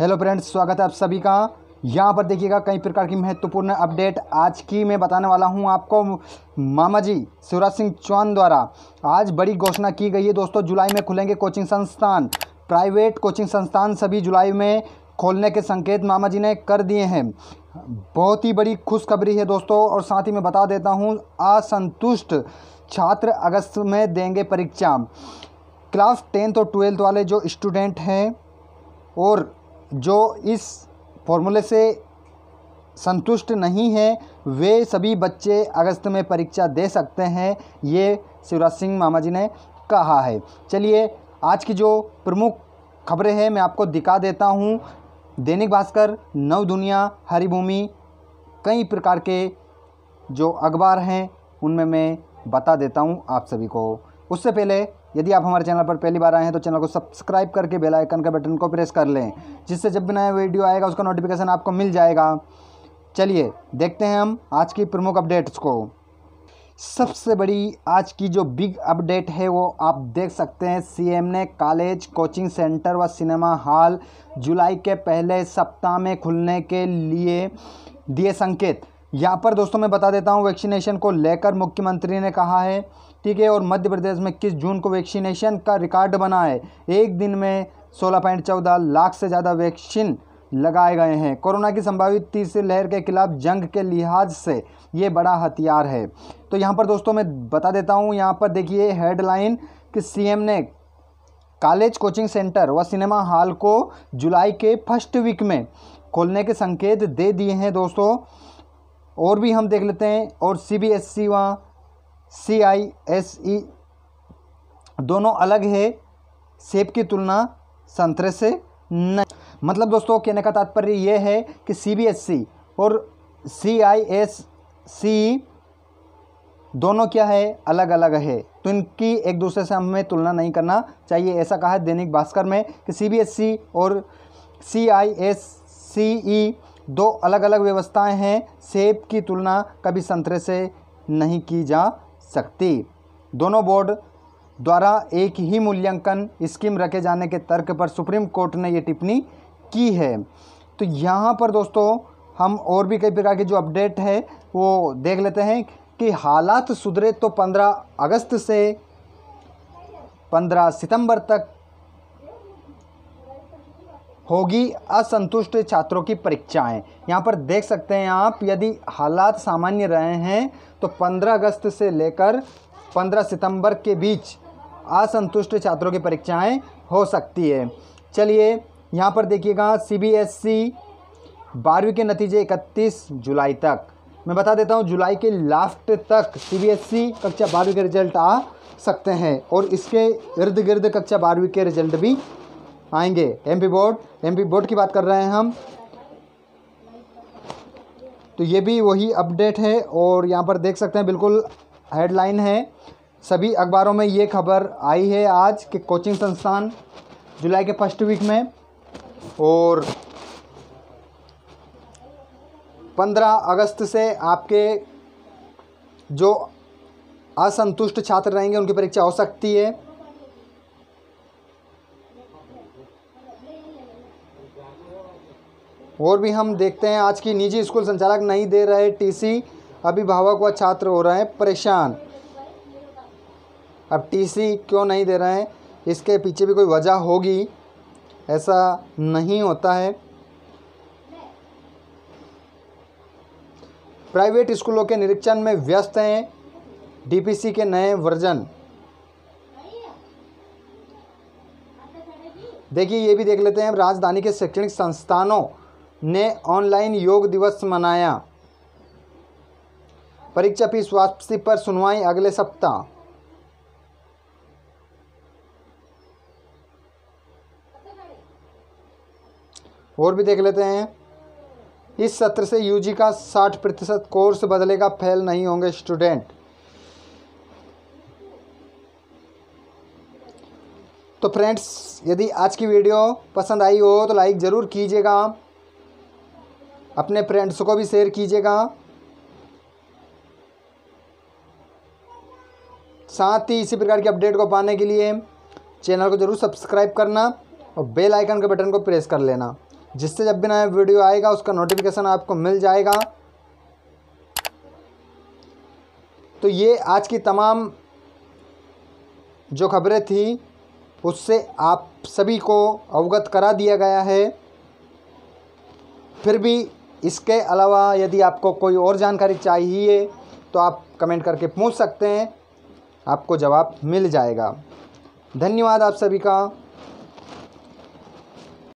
hello friends स्वागत है आप सभी का यहाँ पर देखिएगा कई प्रकार की महत्वपूर्ण अपडेट आज की मैं बताने वाला हूँ आपको मामा जी शिवराज सिंह चौहान द्वारा आज बड़ी घोषणा की गई है दोस्तों जुलाई में खुलेंगे कोचिंग संस्थान प्राइवेट कोचिंग संस्थान सभी जुलाई में खोलने के संकेत मामा जी ने कर दिए हैं बहुत ही बड़ी खुशखबरी है दोस्तों और साथ ही मैं बता देता हूँ असंतुष्ट छात्र अगस्त में देंगे परीक्षा क्लास टेंथ और ट्वेल्थ वाले जो स्टूडेंट हैं और जो इस फॉर्मूले से संतुष्ट नहीं हैं वे सभी बच्चे अगस्त में परीक्षा दे सकते हैं ये शिवराज सिंह मामा जी ने कहा है चलिए आज की जो प्रमुख खबरें हैं मैं आपको दिखा देता हूँ दैनिक भास्कर नव दुनिया हरिभूमि कई प्रकार के जो अखबार हैं उनमें मैं बता देता हूँ आप सभी को उससे पहले यदि आप हमारे चैनल पर पहली बार आए हैं तो चैनल को सब्सक्राइब करके बेल आइकन का बटन को प्रेस कर लें जिससे जब भी नया वीडियो आएगा उसका नोटिफिकेशन आपको मिल जाएगा चलिए देखते हैं हम आज की प्रमुख अपडेट्स को सबसे बड़ी आज की जो बिग अपडेट है वो आप देख सकते हैं सीएम ने कॉलेज कोचिंग सेंटर व सिनेमा हॉल जुलाई के पहले सप्ताह में खुलने के लिए दिए संकेत यहाँ पर दोस्तों मैं बता देता हूँ वैक्सीनेशन को लेकर मुख्यमंत्री ने कहा है ठीक है और मध्य प्रदेश में इक्कीस जून को वैक्सीनेशन का रिकॉर्ड बना है एक दिन में सोलह पॉइंट चौदह लाख से ज़्यादा वैक्सीन लगाए गए हैं कोरोना की संभावित तीसरी लहर के खिलाफ जंग के लिहाज से ये बड़ा हथियार है तो यहाँ पर दोस्तों मैं बता देता हूँ यहाँ पर देखिए हेडलाइन कि सीएम ने कॉलेज कोचिंग सेंटर व सिनेमा हॉल को जुलाई के फर्स्ट वीक में खोलने के संकेत दे दिए हैं दोस्तों और भी हम देख लेते हैं और सी बी एस सी वहाँ सी आई एस ई दोनों अलग है सेब की तुलना संतरे से नहीं मतलब दोस्तों कहने का तात्पर्य यह है कि सी बी एस सी और सी आई एस सी दोनों क्या है अलग अलग है तो इनकी एक दूसरे से हमें तुलना नहीं करना चाहिए ऐसा कहा है दैनिक भास्कर में कि सी बी एस सी और सी आई एस सी ई दो अलग अलग व्यवस्थाएं हैं सेब की तुलना कभी संतरे से नहीं की जा सकती दोनों बोर्ड द्वारा एक ही मूल्यांकन स्कीम रखे जाने के तर्क पर सुप्रीम कोर्ट ने ये टिप्पणी की है तो यहाँ पर दोस्तों हम और भी कई प्रकार के जो अपडेट है वो देख लेते हैं कि हालात सुधरे तो 15 अगस्त से 15 सितंबर तक होगी असंतुष्ट छात्रों की परीक्षाएं यहाँ पर देख सकते हैं आप यदि हालात सामान्य रहे हैं तो 15 अगस्त से लेकर 15 सितंबर के बीच असंतुष्ट छात्रों की परीक्षाएं हो सकती है चलिए यहाँ पर देखिएगा सीबीएसई e, बारहवीं के नतीजे 31 जुलाई तक मैं बता देता हूँ जुलाई के लास्ट तक सीबीएसई e कक्षा बारहवीं के रिजल्ट आ सकते हैं और इसके इर्द गिर्द कक्षा बारहवीं के रिजल्ट भी आएंगे एमपी बोर्ड एमपी बोर्ड की बात कर रहे हैं हम तो ये भी वही अपडेट है और यहाँ पर देख सकते हैं बिल्कुल हेडलाइन है सभी अखबारों में ये खबर आई है आज कि कोचिंग संस्थान जुलाई के फर्स्ट वीक में और 15 अगस्त से आपके जो असंतुष्ट छात्र रहेंगे उनकी परीक्षा हो सकती है और भी हम देखते हैं आज की निजी स्कूल संचालक नहीं दे रहे टीसी अभिभावक व छात्र हो रहे हैं परेशान अब टीसी क्यों नहीं दे रहे हैं इसके पीछे भी कोई वजह होगी ऐसा नहीं होता है प्राइवेट स्कूलों के निरीक्षण में व्यस्त हैं डीपीसी के नए वर्जन देखिए ये भी देख लेते हैं राजधानी के शैक्षणिक संस्थानों ने ऑनलाइन योग दिवस मनाया परीक्षा फीस वापसी पर सुनवाई अगले सप्ताह और भी देख लेते हैं इस सत्र से यूजी का 60 प्रतिशत कोर्स बदलेगा फेल नहीं होंगे स्टूडेंट तो फ्रेंड्स यदि आज की वीडियो पसंद आई हो तो लाइक ज़रूर कीजिएगा अपने फ्रेंड्स को भी शेयर कीजिएगा साथ ही इसी प्रकार की अपडेट को पाने के लिए चैनल को ज़रूर सब्सक्राइब करना और बेल आइकन के बटन को प्रेस कर लेना जिससे जब भी नया वीडियो आएगा उसका नोटिफिकेशन आपको मिल जाएगा तो ये आज की तमाम जो खबरें थी उससे आप सभी को अवगत करा दिया गया है फिर भी इसके अलावा यदि आपको कोई और जानकारी चाहिए तो आप कमेंट करके पूछ सकते हैं आपको जवाब मिल जाएगा धन्यवाद आप सभी का